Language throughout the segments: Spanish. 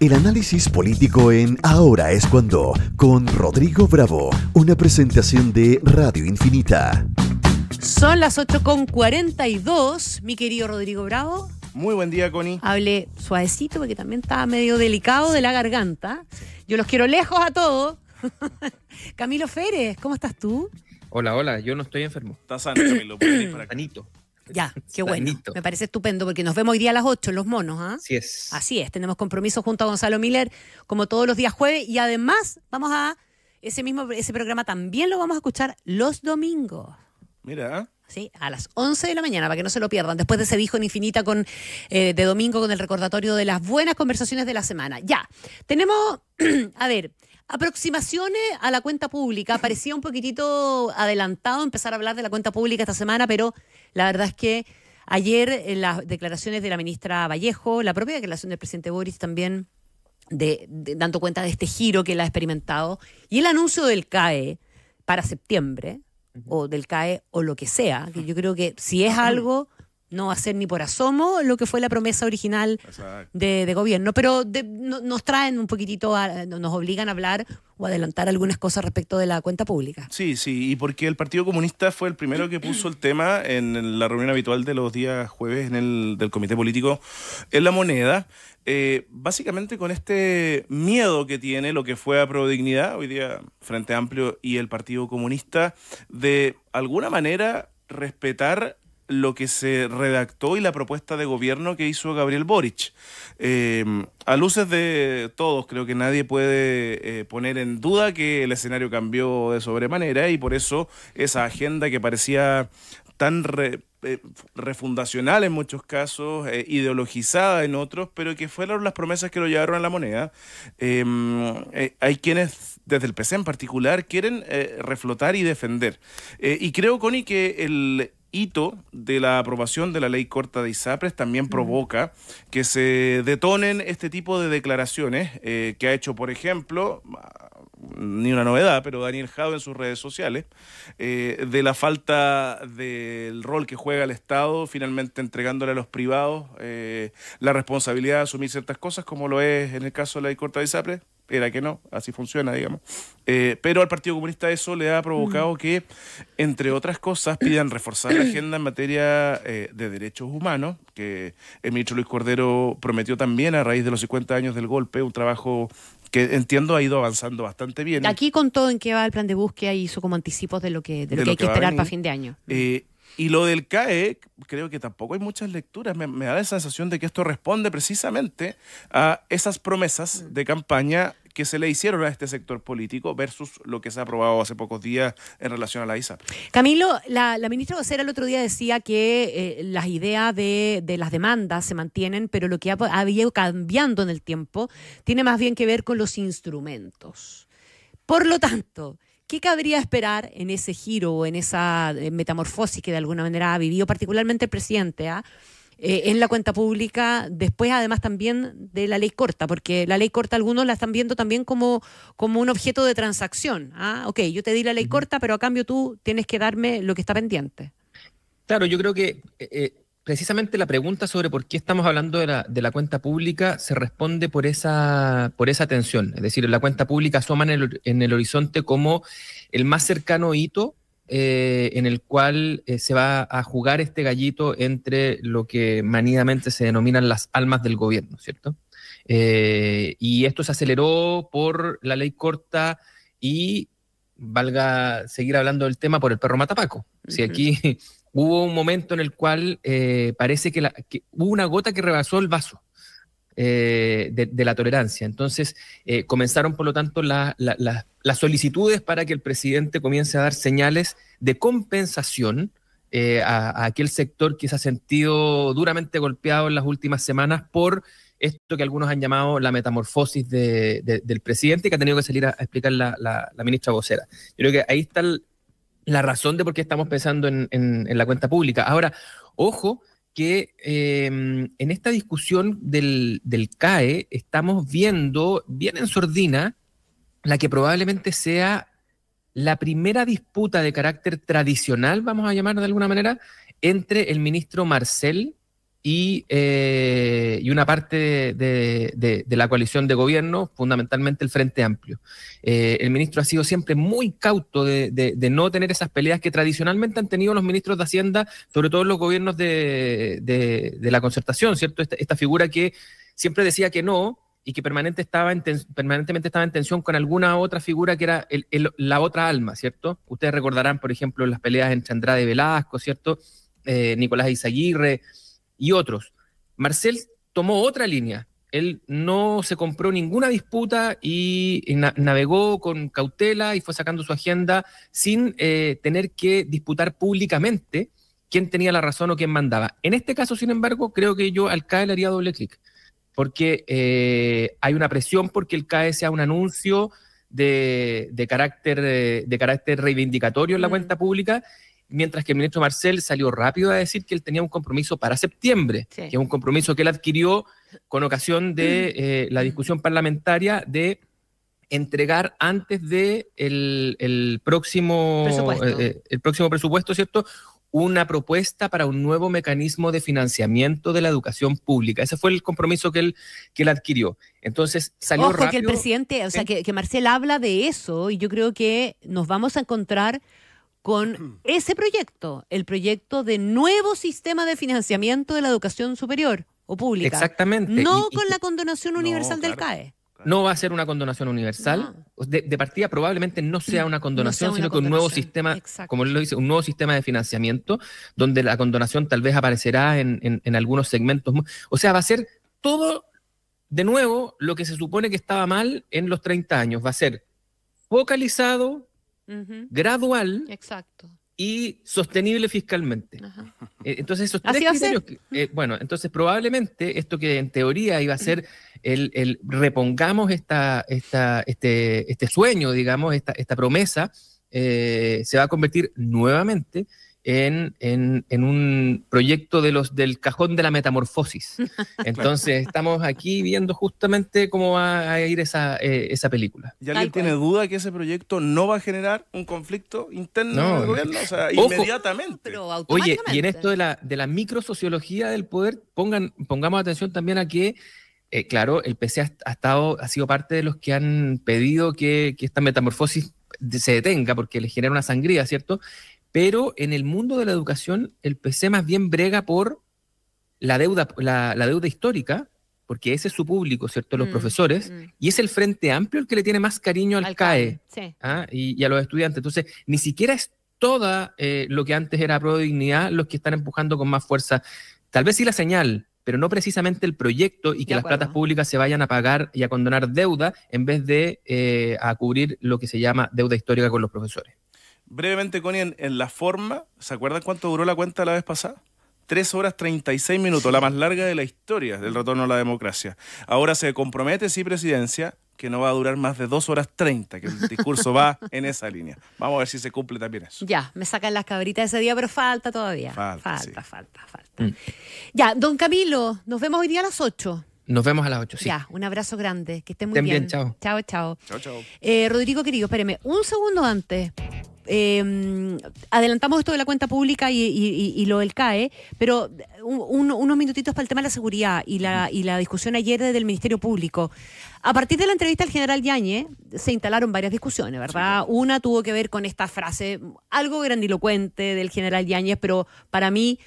El análisis político en Ahora es cuando, con Rodrigo Bravo, una presentación de Radio Infinita. Son las 8.42, mi querido Rodrigo Bravo. Muy buen día, Connie. Hable suavecito porque también está medio delicado de la garganta. Yo los quiero lejos a todos. Camilo Férez, ¿cómo estás tú? Hola, hola, yo no estoy enfermo. Estás sano, Camilo. para Canito. Ya, qué bueno. Me parece estupendo porque nos vemos hoy día a las 8 en Los Monos, ¿ah? Así es. Así es, tenemos compromiso junto a Gonzalo Miller como todos los días jueves y además vamos a ese mismo ese programa también lo vamos a escuchar los domingos. Mira. Sí, a las 11 de la mañana, para que no se lo pierdan, después de ese dijo en infinita con, eh, de domingo con el recordatorio de las buenas conversaciones de la semana. Ya, tenemos, a ver, aproximaciones a la cuenta pública. Parecía un poquitito adelantado empezar a hablar de la cuenta pública esta semana, pero la verdad es que ayer eh, las declaraciones de la ministra Vallejo, la propia declaración del presidente Boris también, de, dando cuenta de este giro que él ha experimentado, y el anuncio del CAE para septiembre, o del CAE o lo que sea, que yo creo que si es algo no hacer ni por asomo lo que fue la promesa original de, gobierno, pero nos traen un poquitito, nos obligan a hablar o adelantar algunas cosas respecto de la cuenta pública. Sí, sí, y porque el Partido Comunista fue el primero que puso el tema en la reunión habitual de los días jueves en del Comité Político en La Moneda, eh, básicamente con este miedo que tiene lo que fue a Prodignidad, hoy día Frente Amplio y el Partido Comunista, de alguna manera respetar lo que se redactó y la propuesta de gobierno que hizo Gabriel Boric. Em, a luces de todos, creo que nadie puede eh, poner en duda que el escenario cambió de sobremanera y por eso esa agenda que parecía tan eh, refundacional en muchos casos, eh, ideologizada en otros, pero que fueron las promesas que lo llevaron a la moneda. Em, hay quienes, desde el PC en particular, quieren reflotar y defender. y creo, Connie, que el, hito de la aprobación de la ley corta de ISAPRES también provoca que se detonen este tipo de declaraciones eh, que ha hecho, por ejemplo, ni una novedad, pero Daniel Jado en sus redes sociales, eh, de la falta del rol que juega el Estado, finalmente entregándole a los privados eh, la responsabilidad de asumir ciertas cosas, como lo es en el caso de la ley corta de ISAPRES era que no, así funciona, digamos. Eh, pero al Partido Comunista eso le ha provocado mm. que, entre otras cosas, pidan reforzar la agenda en materia eh, de derechos humanos, que el ministro Luis Cordero prometió también a raíz de los 50 años del golpe, un trabajo que entiendo ha ido avanzando bastante bien. Aquí con todo en qué va el plan de búsqueda y hizo como anticipos de lo que, hay que, esperar para fin de año. Eh, y lo del CAE, creo que tampoco hay muchas lecturas. Me, da la sensación de que esto responde precisamente a esas promesas mm. de campaña que se le hicieron a este sector político versus lo que se ha aprobado hace pocos días en relación a la ISA. Camilo, la, ministra vocera el otro día decía que eh, las ideas de, las demandas se mantienen, pero lo que ha, ha ido cambiando en el tiempo tiene más bien que ver con los instrumentos. Por lo tanto, ¿Qué cabría esperar en ese giro o en esa eh, metamorfosis que de alguna manera ha vivido particularmente el presidente? Ah, eh, en la cuenta pública, después además también de la ley corta, porque la ley corta algunos la están viendo también como, como un objeto de transacción. Ah, ok, yo te di la ley corta, pero a cambio tú tienes que darme lo que está pendiente. Claro, yo creo que eh, precisamente la pregunta sobre por qué estamos hablando de la, cuenta pública se responde por esa, por esa tensión. Es decir, la cuenta pública asoma en el, horizonte como el más cercano hito eh, en el cual eh, se va a jugar este gallito entre lo que manidamente se denominan las almas del gobierno, ¿cierto? Eh, y esto se aceleró por la ley corta y valga seguir hablando del tema por el perro matapaco. Si aquí hubo un momento en el cual eh, parece que, hubo una gota que rebasó el vaso eh, de, la tolerancia. Entonces eh, comenzaron, por lo tanto, las solicitudes para que el presidente comience a dar señales de compensación a, aquel sector que se ha sentido duramente golpeado en las últimas semanas por esto que algunos han llamado la metamorfosis del presidente que ha tenido que salir a, explicar la, ministra vocera. Yo creo que ahí está el, la razón de por qué estamos pensando en, la cuenta pública. Ahora, ojo que em, en esta discusión del, CAE estamos viendo bien en sordina la que probablemente sea la primera disputa de carácter tradicional, vamos a llamar de alguna manera, entre el ministro Marcel eh, y, una parte de, la coalición de gobierno, fundamentalmente el Frente Amplio. Eh, el ministro ha sido siempre muy cauto de, no tener esas peleas que tradicionalmente han tenido los ministros de Hacienda, sobre todo los gobiernos de, la concertación, ¿cierto? Esta, figura que siempre decía que no y que estaba permanentemente estaba en tensión con alguna otra figura que era la otra alma, ¿cierto? Ustedes recordarán, por ejemplo, las peleas entre Andrade Velasco, ¿cierto? Eh, Nicolás Izaguirre, y otros. Marcel tomó otra línea. Él no se compró ninguna disputa y navegó con cautela y fue sacando su agenda sin eh, tener que disputar públicamente quién tenía la razón o quién mandaba. En este caso, sin embargo, creo que yo al CAE le haría doble clic, porque eh, hay una presión porque el CAE sea un anuncio de, de, carácter, de carácter reivindicatorio en la cuenta pública mientras que el ministro Marcel salió rápido a decir que él tenía un compromiso para septiembre, que es un compromiso que él adquirió con ocasión de mm. eh, la discusión parlamentaria de entregar antes de el, próximo eh, eh, el próximo presupuesto, ¿cierto? Una propuesta para un nuevo mecanismo de financiamiento de la educación pública. Ese fue el compromiso que él, que él adquirió. Entonces salió rápido. que el presidente, o sea, que, que Marcel habla de eso y yo creo que nos vamos a encontrar con ese proyecto, el proyecto de nuevo sistema de financiamiento de la educación superior o pública. Exactamente. No con la condonación universal del CAE. No va a ser una condonación universal. De, partida probablemente no sea una condonación, sino que un nuevo sistema, como como lo dice, un nuevo sistema de financiamiento, donde la condonación tal vez aparecerá en, en, algunos segmentos. O sea, va a ser todo de nuevo lo que se supone que estaba mal en los 30 años. Va a ser focalizado, gradual Exacto. y sostenible fiscalmente. Eh, entonces, esos tres eh, bueno, entonces probablemente esto que en teoría iba a ser el, repongamos esta, este, este, sueño, digamos, esta, promesa, eh, se va a convertir nuevamente en, un proyecto de los, del cajón de la metamorfosis. Entonces estamos aquí viendo justamente cómo va a ir esa, eh, esa película. ya alguien tiene duda que ese proyecto no va a generar un conflicto interno no, gobierno? O sea, inmediatamente. Oye, y en esto de la, de la microsociología del poder, pongan, pongamos atención también a que eh, claro, el PC ha, estado, ha sido parte de los que han pedido que, que esta metamorfosis se detenga porque le genera una sangría, ¿cierto? Pero en el mundo de la educación, el PC más bien brega por la deuda, la, deuda histórica, porque ese es su público, ¿cierto? Los mm, profesores, mm. y es el Frente Amplio el que le tiene más cariño al, CAE, e, ¿ah? y, a los estudiantes. Entonces, ni siquiera es toda eh, lo que antes era pro dignidad los que están empujando con más fuerza. Tal vez sí la señal, pero no precisamente el proyecto y que las platas públicas se vayan a pagar y a condonar deuda en vez de eh, a cubrir lo que se llama deuda histórica con los profesores brevemente, Connie, en, la forma, ¿se acuerdan cuánto duró la cuenta la vez pasada? Tres horas 36 minutos, la más larga de la historia del retorno a la democracia. Ahora se compromete, sí, presidencia, que no va a durar más de dos horas 30, que el discurso va en esa línea. Vamos a ver si se cumple también eso. Ya, me sacan las cabritas ese día, pero falta todavía. Falta, falta, falta. Mm. Ya, don Camilo, nos vemos hoy día a las 8. Nos vemos a las 8, sí. Ya, un abrazo grande, que estén muy bien. bien. Chao, chao. Chao, chao. chao. Eh, Rodrigo, querido, espéreme un segundo antes. Em, adelantamos esto de la cuenta pública y, lo del CAE, pero unos minutitos para el tema de la seguridad y la, discusión ayer del Ministerio Público. A partir de la entrevista al general Yañez se instalaron varias discusiones, ¿verdad? Una tuvo que ver con esta frase, algo grandilocuente del general Yañez, pero para mí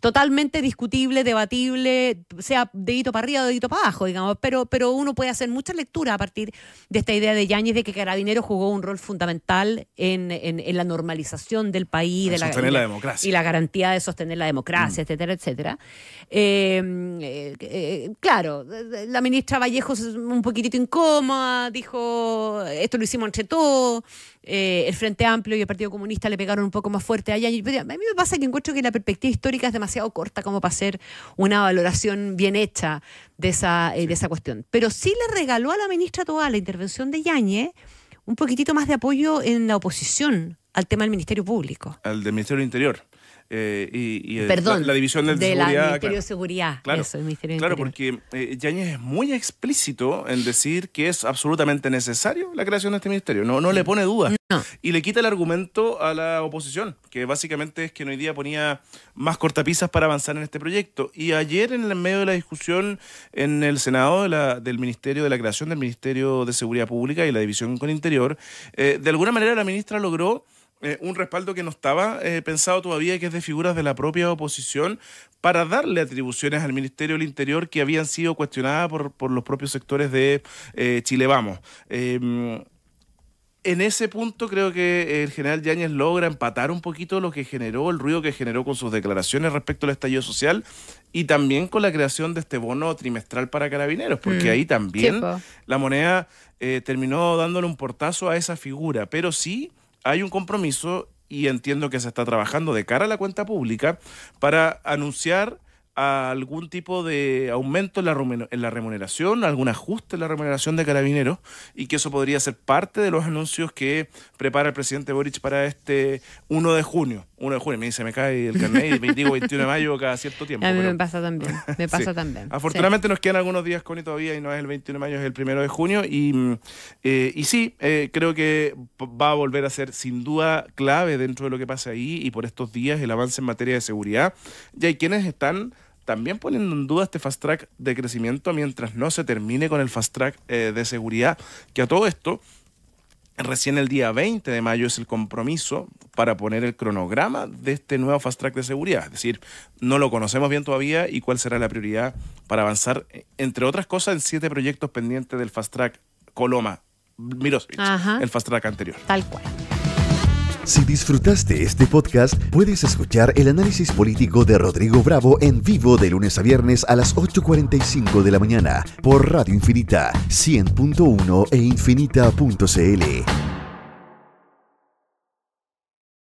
totalmente discutible, debatible, sea dedito para arriba o dedito para abajo, digamos, pero, pero uno puede hacer mucha lectura a partir de esta idea de Yáñez de que Carabinero jugó un rol fundamental en, la normalización del país, de la, democracia. Y la garantía de sostener la democracia, mm. etcétera, etcétera. Eh, eh, claro, la ministra es un poquitito incómoda, dijo, esto lo hicimos entre todos, eh, el Frente Amplio y el Partido Comunista le pegaron un poco más fuerte a Yáñez. A mí me pasa que encuentro que la perspectiva histórica es demasiado demasiado corta como para hacer una valoración bien hecha de esa, eh, de esa cuestión. Pero sí le regaló a la ministra toda la intervención de Yañe un poquitito más de apoyo en la oposición al tema del Ministerio Público. Al del Ministerio del Interior. Eh, y, Perdón, la, división del Ministerio de Seguridad. Claro, porque eh, Yañez es muy explícito en decir que es absolutamente necesario la creación de este ministerio. No, no le pone duda. Y le quita el argumento a la oposición, que básicamente es que hoy día ponía más cortapisas para avanzar en este proyecto. Y ayer, en el medio de la discusión en el Senado de la, del Ministerio de la creación del Ministerio de Seguridad Pública y la división con Interior, eh, de alguna manera la ministra logró eh, un respaldo que no estaba eh, pensado todavía, que es de figuras de la propia oposición, para darle atribuciones al Ministerio del Interior que habían sido cuestionadas por, los propios sectores de eh, Chile Vamos em, en ese punto creo que el general Yáñez logra empatar un poquito lo que generó, el ruido que generó con sus declaraciones respecto al estallido social y también con la creación de este bono trimestral para carabineros, porque mm. ahí también la moneda terminó dándole un portazo a esa figura, pero sí hay un compromiso y entiendo que se está trabajando de cara a la cuenta pública para anunciar algún tipo de aumento en la, remuneración, algún ajuste en la remuneración de carabineros y que eso podría ser parte de los anuncios que prepara el presidente Boric para este 1 de junio. 1 de junio, me dice, me cae el carnet y digo 21 de mayo cada cierto tiempo. A mí me pasa también, me pasa también. Afortunadamente nos quedan algunos días, con él todavía y no es el 21 de mayo, es el 1 de junio y, mm, eh, y sí, eh, creo que va a volver a ser sin duda clave dentro de lo que pasa ahí y por estos días el avance en materia de seguridad. Ya hay quienes están también poniendo en duda este fast track de crecimiento mientras no se termine con el fast track eh, de seguridad, que a todo esto, recién el día 20 de mayo es el compromiso para poner el cronograma de este nuevo fast track de seguridad, es decir, no lo conocemos bien todavía y cuál será la prioridad para avanzar, eh, entre otras cosas, en siete proyectos pendientes del fast track Coloma, Miros el fast track anterior. Tal cual. Si disfrutaste este podcast, puedes escuchar el análisis político de Rodrigo Bravo en vivo de lunes a viernes a las 8.45 de la mañana por Radio Infinita 100.1 e infinita.cl.